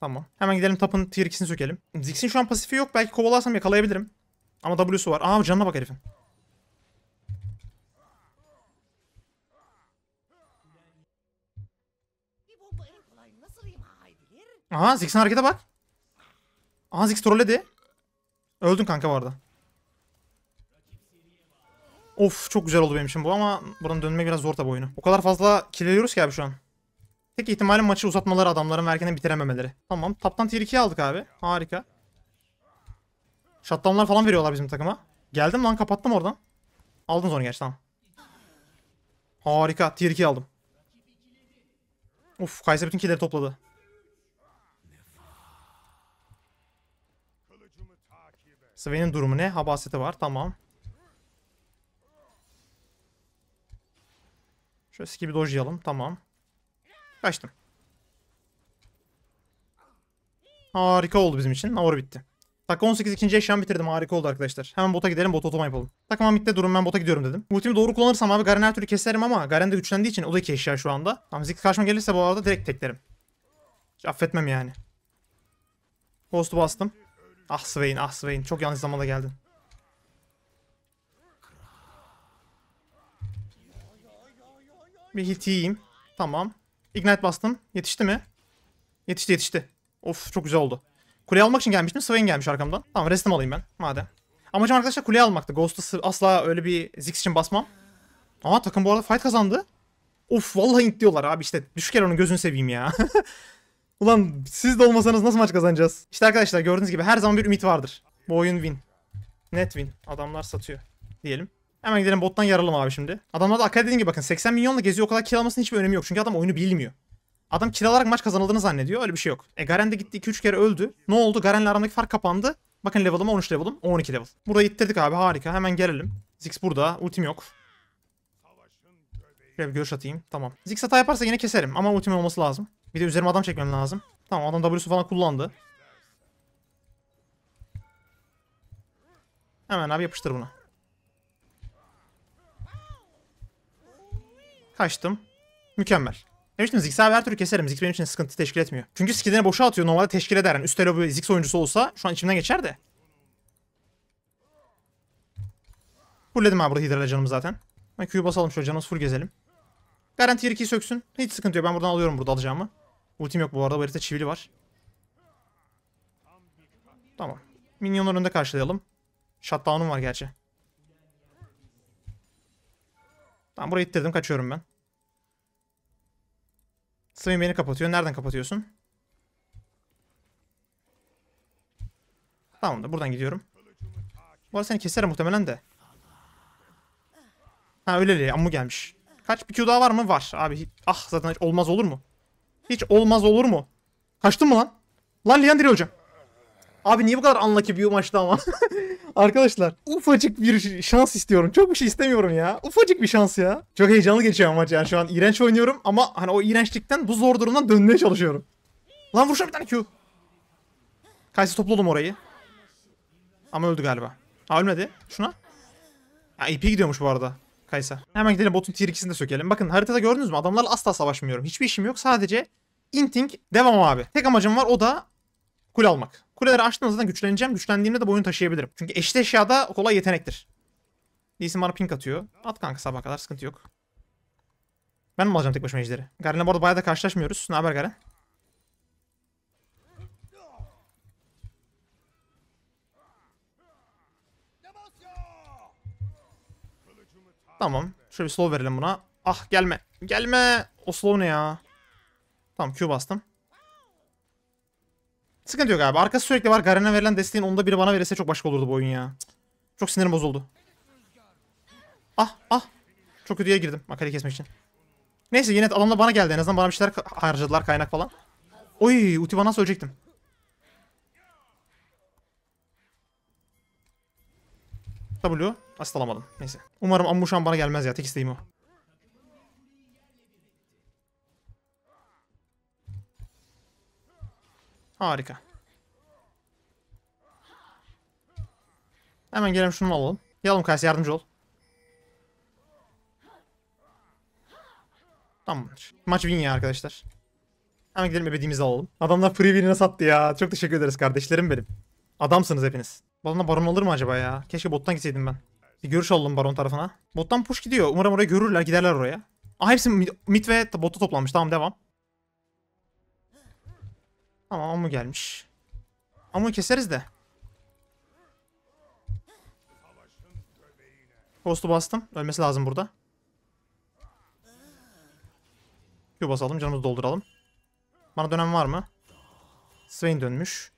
Tamam. Hemen gidelim tapın tier 2'sini sökelim. Ziggs'in şu an pasifi yok. Belki kovalarsam yakalayabilirim. Ama W'su var. Aa canına bak herifin. Aha Ziggs'in harekete bak. Aha Ziggs trolledi. Öldün kanka bu arada. Of çok güzel oldu benim için bu ama buradan dönmek biraz zor tabi oyunu. O kadar fazla kirliyoruz ki abi şu an. Tek ihtimalim maçı uzatmaları adamların verkenden bitirememeleri. Tamam taptan tier 2'yi aldık abi. Harika. Shutdown'lar falan veriyorlar bizim takıma. Geldim lan kapattım oradan. Aldın sonra gerçi tamam. Harika tier 2 aldım. Of kayseri bütün killeri topladı. Sven'in durumu ne? Habaseti var. Tamam. Şöyle skip dojlayalım. Tamam. Kaçtım. Harika oldu bizim için. Navor bitti. Dakika 18 ikinci eşyamı bitirdim. Harika oldu arkadaşlar. Hemen bota gidelim. Bota otoma yapalım. Takım bitti. Durum ben bota gidiyorum dedim. Ultimi doğru kullanırsam abi Garen her türlü keserim ama Garen de güçlendiği için o da iki eşya şu anda. Tamam Ziggs karşıma gelirse bu arada direkt teklerim. Hiç affetmem yani. Ghost'u bastım. Ah Swain, ah Swain. Çok yanlış zamanda geldin. Bir hit yiyeyim. Tamam. Ignite bastım. Yetişti mi? Yetişti yetişti. Of çok güzel oldu. Kuleyi almak için gelmiştim. Swain gelmiş arkamdan. Tamam restimi alayım ben madem. Amacım arkadaşlar kuleyi almaktı. Ghost'u asla öyle bir Ziggs için basmam. Ama takım bu arada fight kazandı. Of vallahi int diyorlar abi işte. Düşük onun gözünü seveyim ya. Ulan siz de olmasanız nasıl maç kazanacağız? İşte arkadaşlar gördüğünüz gibi her zaman bir ümit vardır. Bu oyun win. Net win. Adamlar satıyor. Diyelim. Hemen gidelim bottan yaralım abi şimdi. Adamlar da Akali dediğim gibi bakın 80 milyonla geziyor o kadar kiralamasının hiçbir önemi yok. Çünkü adam oyunu bilmiyor. Adam kiralarak maç kazanıldığını zannediyor. Öyle bir şey yok. E Garen de gitti 2-3 kere öldü. Ne oldu? Garen'le aramdaki fark kapandı. Bakın level'ıma 13 level'ım. 12 level. Burada ittirdik abi harika. Hemen gelelim. Zix burada. Ultim yok. Şöyle bir görüş atayım. Tamam. Zix hata yaparsa yine keserim ama ultim olması lazım. Bir de üzerime adam çekmem lazım. Tamam adam W'su falan kullandı. Hemen abi yapıştır bunu. Kaçtım. Mükemmel. Demiştim Ziggs abi her türlü keserim. Ziggs benim için sıkıntı teşkil etmiyor. Çünkü skillini boşa atıyor. Normalde teşkil eder. Yani üst bir Ziggs oyuncusu olsa şu an içimden geçer de. Fullledim abi burada Hidra'yla canımı zaten. Ben Q'yu basalım şöyle canımız full gezelim. Garanti 2'yi söksün. Hiç sıkıntı yok. Ben buradan alıyorum burada alacağımı. Ultim yok bu arada. Bu herifte çivili var. Tamam. Minyonlar önünde karşılayalım. Shutdown'um var gerçi. Tamam burayı ittirdim. Kaçıyorum ben. Swain beni kapatıyor. Nereden kapatıyorsun? Tamam da buradan gidiyorum. Bu arada seni keserim muhtemelen de. Ha öyle değil. Ammu gelmiş. Kaç bir Q daha var mı? Var. Abi ah zaten olmaz olur mu? Hiç olmaz olur mu? Kaçtın mı lan? Lan Leandri hocam. Abi niye bu kadar unlucky bir maçtı ama? Arkadaşlar ufacık bir şans istiyorum. Çok bir şey istemiyorum ya. Ufacık bir şans ya. Çok heyecanlı geçiyor maç yani şu an. iğrenç oynuyorum ama hani o iğrençlikten bu zor durumdan dönmeye çalışıyorum. Lan vuruşa bir tane Q. Kaysi topladım orayı. Ama öldü galiba. Ha ölmedi. Şuna. Ha ipi gidiyormuş bu arada. Kaysa. Hemen gidelim botun tier 2'sini de sökelim. Bakın haritada gördünüz mü? Adamlarla asla savaşmıyorum. Hiçbir işim yok. Sadece inting devam abi. Tek amacım var o da kule almak. Kuleleri açtığınızda güçleneceğim. Güçlendiğimde de boyun taşıyabilirim. Çünkü eşit eşyada kolay yetenektir. Lee'sin bana pink atıyor. At kanka sabah kadar sıkıntı yok. Ben mi alacağım tek başıma ejderi? Garen'le bu arada bayağı da karşılaşmıyoruz. Ne haber Garen? Tamam. Şöyle bir slow verelim buna. Ah gelme. Gelme. O slow ne ya? Tamam Q bastım. Sıkıntı yok abi. Arkası sürekli var. Garen'e verilen desteğin onda biri bana verirse çok başka olurdu bu oyun ya. Çok sinirim bozuldu. Ah ah. Çok kötüye girdim. Makale kesmek için. Neyse yine adamla bana geldi. En azından bana bir şeyler harcadılar kaynak falan. Oy ulti nasıl ölecektim. W. Asıl alamadım. Neyse. Umarım ambush Ambuşan bana gelmez ya. Tek isteğim o. Harika. Hemen gelelim şunu alalım. Yalım Kays yardımcı ol. Tamamdır. Maç win ya arkadaşlar. Hemen gidelim ebediğimizi alalım. Adamlar free win'ine sattı ya. Çok teşekkür ederiz kardeşlerim benim. Adamsınız hepiniz. Balona baron alır mı acaba ya? Keşke bottan gitseydim ben. Bir görüş alalım baron tarafına. Bottan push gidiyor. Umarım oraya görürler giderler oraya. Aa hepsi mid ve botta toplanmış. Tamam devam. Tamam Amu gelmiş. Amu'yu keseriz de. Ghost'u bastım. Ölmesi lazım burada. Q basalım. Canımızı dolduralım. Bana dönem var mı? Swain dönmüş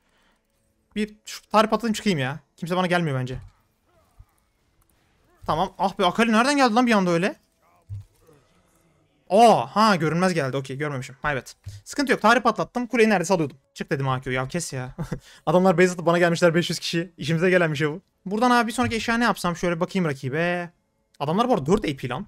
bir şu tarif atayım çıkayım ya. Kimse bana gelmiyor bence. Tamam. Ah be Akali nereden geldi lan bir anda öyle? Oo ha görünmez geldi. Okey görmemişim. Ha Sıkıntı yok. Tarih patlattım. Kuleyi neredeyse alıyordum. Çık dedim AQ. Ya kes ya. Adamlar base atıp bana gelmişler 500 kişi. İşimize gelen bir şey bu. Buradan abi bir sonraki eşya ne yapsam? Şöyle bakayım rakibe. Adamlar bu arada 4 AP lan.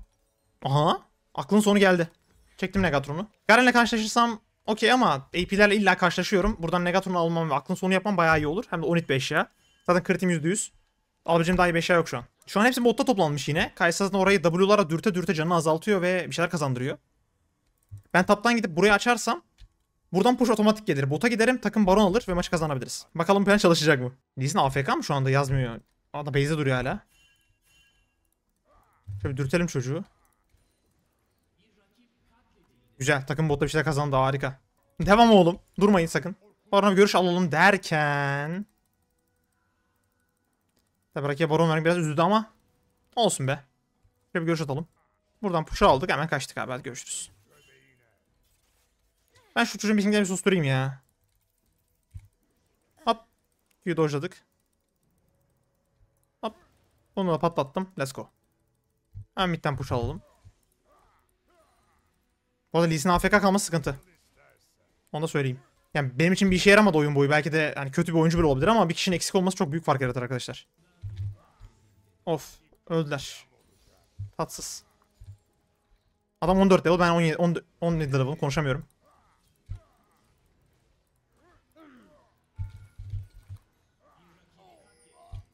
Aha. Aklın sonu geldi. Çektim Negatron'u. Garen'le karşılaşırsam Okey ama AP'lerle illa karşılaşıyorum. Buradan Negatron'u almam ve aklın sonu yapmam bayağı iyi olur. Hem de 10 5 ya. Zaten kritim %100. Alabileceğim daha iyi 5 yok şu an. Şu an hepsi botta toplanmış yine. Kaysa orayı W'lara dürte dürte canını azaltıyor ve bir şeyler kazandırıyor. Ben taptan gidip burayı açarsam buradan push otomatik gelir. Bota giderim takım baron alır ve maçı kazanabiliriz. Bakalım plan çalışacak mı? Dizin AFK mı şu anda yazmıyor. Adam base'de duruyor hala. Şöyle dürtelim çocuğu. Güzel. Takım botta bir şeyler kazandı. Harika. Devam oğlum. Durmayın sakın. Baron'a bir görüş alalım derken. Tabi rakibe Baron vermek biraz üzüldü ama. Olsun be. Şöyle bir görüş atalım. Buradan push'u aldık. Hemen kaçtık abi. Hadi görüşürüz. Ben şu çocuğun bir biçimden bir susturayım ya. Hop. Q'yu dojladık. Hop. Onu da patlattım. Let's go. Hemen midden push alalım. Orada Lee Sin AFK kalması sıkıntı. Onu da söyleyeyim. Yani benim için bir işe yaramadı oyun boyu. Belki de yani kötü bir oyuncu bile olabilir ama bir kişinin eksik olması çok büyük fark yaratır arkadaşlar. Of. Öldüler. Tatsız. Adam 14 level ben 17, 10, 17 level konuşamıyorum.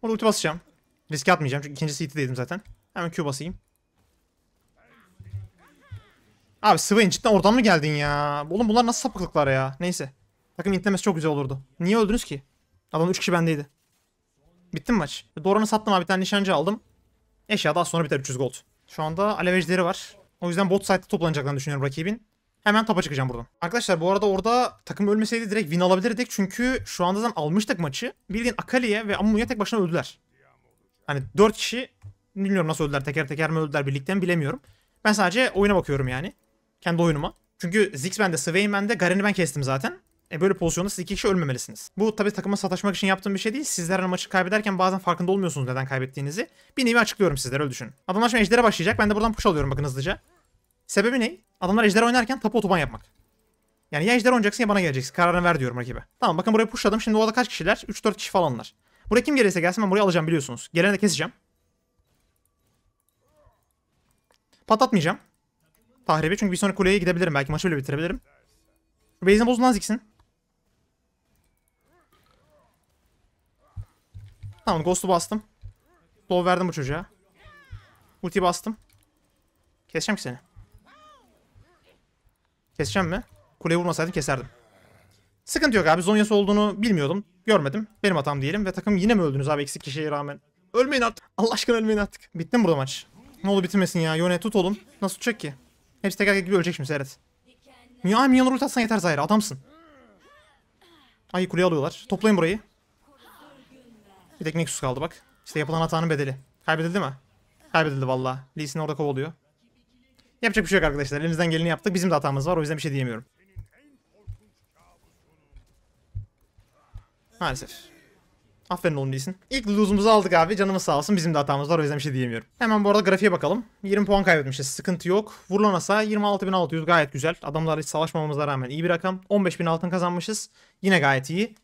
Orada ulti basacağım. Riske atmayacağım çünkü ikinci CT'deydim zaten. Hemen Q basayım. Abi Swain cidden oradan mı geldin ya? Oğlum bunlar nasıl sapıklıklar ya? Neyse. Takım intlemesi çok güzel olurdu. Niye öldünüz ki? Adam 3 kişi bendeydi. Bitti mi maç? Doran'ı sattım abi bir tane nişancı aldım. Eşya daha sonra biter 300 gold. Şu anda alevecileri var. O yüzden bot site'de toplanacaklarını düşünüyorum rakibin. Hemen topa çıkacağım buradan. Arkadaşlar bu arada orada takım ölmeseydi direkt win alabilirdik. Çünkü şu anda zaten almıştık maçı. Bildiğin Akali'ye ve Amu'ya tek başına öldüler. Hani 4 kişi bilmiyorum nasıl öldüler. Teker teker mi öldüler birlikte mi bilemiyorum. Ben sadece oyuna bakıyorum yani. Kendi oyunuma. Çünkü Ziggs bende, Swain de, Garen'i ben kestim zaten. E böyle pozisyonda siz iki kişi ölmemelisiniz. Bu tabii takıma sataşmak için yaptığım bir şey değil. Sizler hani maçı kaybederken bazen farkında olmuyorsunuz neden kaybettiğinizi. Bir nevi açıklıyorum sizlere öyle düşünün. Adamlar şimdi ejdere başlayacak. Ben de buradan push alıyorum bakın hızlıca. Sebebi ne? Adamlar ejder oynarken tapu otoban yapmak. Yani ya ejder oynayacaksın ya bana geleceksin. Kararını ver diyorum rakibe. Tamam bakın buraya pushladım. Şimdi orada kaç kişiler? 3-4 kişi falanlar. Buraya kim gelirse gelsin ben burayı alacağım biliyorsunuz. Geleni de keseceğim. Patlatmayacağım. Tahribi. Çünkü bir sonraki kuleye gidebilirim. Belki maçı bile bitirebilirim. Şu base'ine bozun lan Tamam Ghost'u bastım. Slow verdim bu çocuğa. Ulti bastım. Keseceğim ki seni. Keseceğim mi? Kuleye vurmasaydım keserdim. Sıkıntı yok abi. Zonya'sı olduğunu bilmiyordum. Görmedim. Benim hatam diyelim. Ve takım yine mi öldünüz abi eksik kişiye rağmen? Ölmeyin artık. Allah aşkına ölmeyin artık. Bitti mi burada maç? Ne oldu bitmesin ya. Yone tut oğlum. Nasıl tutacak ki? Hepsi teker gibi ölecek şimdi seyret. Ya minyonları ulti yeter Zahir adamsın. Ay kuleye alıyorlar. Toplayın burayı. Bir tek Nexus kaldı bak. İşte yapılan hatanın bedeli. Kaybedildi mi? Kaybedildi valla. Lee Sin orada kovalıyor. Yapacak bir şey yok arkadaşlar. Elimizden geleni yaptık. Bizim de hatamız var. O yüzden bir şey diyemiyorum. Maalesef. Aferin oğlum değilsin. İlk lose'umuzu aldık abi. Canımız sağ olsun. Bizim de hatamız var. O yüzden bir şey diyemiyorum. Hemen bu arada grafiğe bakalım. 20 puan kaybetmişiz. Sıkıntı yok. Vurulan hasa 26.600 gayet güzel. Adamlar hiç savaşmamamıza rağmen iyi bir rakam. 15.000 altın kazanmışız. Yine gayet iyi.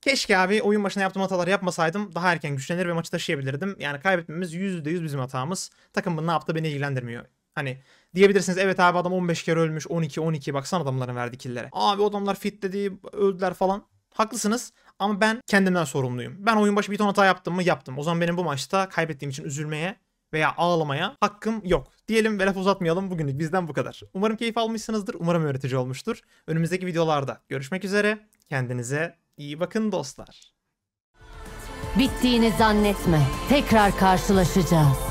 Keşke abi oyun başına yaptığım hataları yapmasaydım daha erken güçlenir ve maçı taşıyabilirdim. Yani kaybetmemiz %100 bizim hatamız. Takımın ne yaptı beni ilgilendirmiyor. Hani diyebilirsiniz evet abi adam 15 kere ölmüş 12 12 baksana adamların verdiği killere. Abi adamlar fit dedi öldüler falan. Haklısınız ama ben kendimden sorumluyum. Ben oyun başı bir ton hata yaptım mı? Yaptım. O zaman benim bu maçta kaybettiğim için üzülmeye veya ağlamaya hakkım yok. Diyelim ve laf uzatmayalım bugünlük bizden bu kadar. Umarım keyif almışsınızdır, umarım öğretici olmuştur. Önümüzdeki videolarda görüşmek üzere. Kendinize iyi bakın dostlar. Bittiğini zannetme. Tekrar karşılaşacağız.